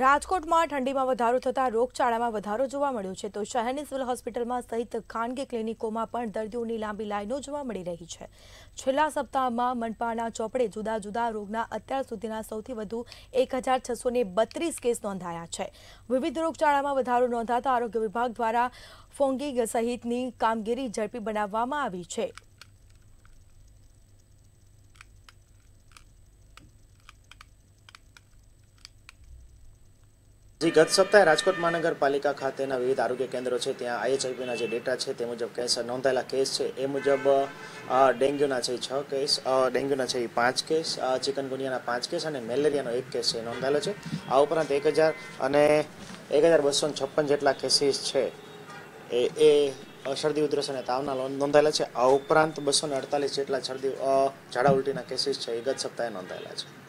રાજકોટમાં ઠંડીમાં વધારો થતાં રોગચાળામાં વધારો જોવા મળ્યો છે તો શહેરની સિવિલ હોસ્પિટલમાં સહિત ખાનગી ક્લિનિકોમાં પણ દર્દીઓની લાંબી લાઈનો જોવા મળી રહી છે છેલ્લા સપ્તાહમાં મનપાના ચોપડે જુદા જુદા રોગના અત્યાર સુધીના સૌથી વધુ એક કેસ નોંધાયા છે વિવિધ રોગચાળામાં વધારો નોંધાતા આરોગ્ય વિભાગ દ્વારા ફોંગી સહિતની કામગીરી ઝડપી બનાવવામાં આવી છે જી ગત સપ્તાહે રાજકોટ મહાનગરપાલિકા ખાતેના વિવિધ આરોગ્ય કેન્દ્રો છે ત્યાં આઈએચઆઈપીના જે ડેટા છે તે મુજબ કેસ નોંધાયેલા કેસ છે એ મુજબ ડેન્ગ્યુના છે છ કેસ ડેન્ગ્યુના છે એ પાંચ કેસ ચિકનગુનિયાના પાંચ કેસ અને મેલેરિયાનો એક કેસ છે નોંધાયેલો છે આ ઉપરાંત એક હજાર અને એક હજાર બસો છપ્પન જેટલા કેસીસ છે એ એ શરદી ઉધરસ અને તાવના નોંધાયેલા છે આ ઉપરાંત બસો અડતાલીસ જેટલા શરદી ઝાડા ઉલટીના કેસીસ છે એ ગત સપ્તાહે નોંધાયેલા છે